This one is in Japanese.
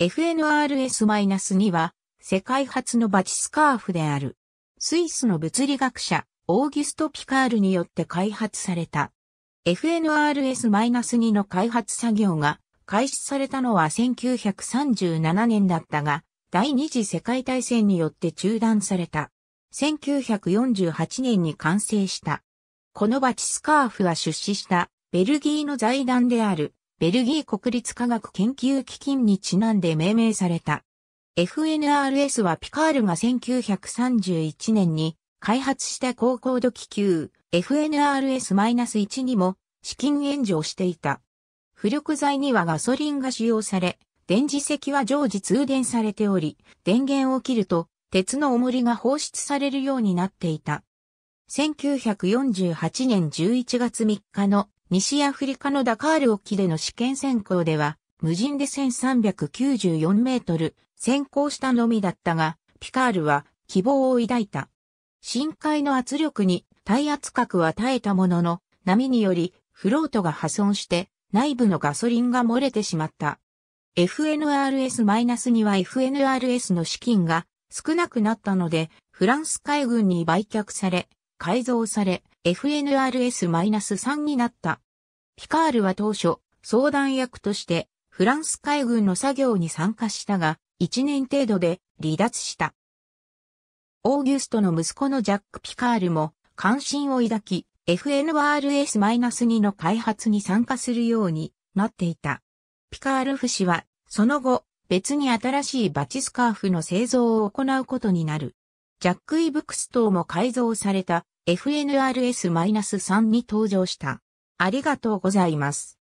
FNRS-2 は世界初のバチスカーフである。スイスの物理学者、オーギュスト・ピカールによって開発された。FNRS-2 の開発作業が開始されたのは1937年だったが、第二次世界大戦によって中断された。1948年に完成した。このバチスカーフは出資したベルギーの財団であるベルギー国立科学研究基金にちなんで命名された。FNRS はピカールが1931年に開発した高高度気球 FNRS-1 にも資金援助をしていた。浮力剤にはガソリンが使用され、電磁石は常時通電されており、電源を切ると鉄の重りが放出されるようになっていた。1948年11月3日の西アフリカのダカール沖での試験選考では、無人で1394メートル、先行したのみだったが、ピカールは希望を抱いた。深海の圧力に耐圧角は耐えたものの、波によりフロートが破損して内部のガソリンが漏れてしまった。FNRS-2 は FNRS の資金が少なくなったので、フランス海軍に売却され、改造され、FNRS-3 になった。ピカールは当初、相談役としてフランス海軍の作業に参加したが、1年程度で離脱した。オーギュストの息子のジャック・ピカールも関心を抱き、FNRS-2 の開発に参加するようになっていた。ピカールフ氏は、その後、別に新しいバチスカーフの製造を行うことになる。ジャック・イブクス等も改造された FNRS-3 に登場した。ありがとうございます。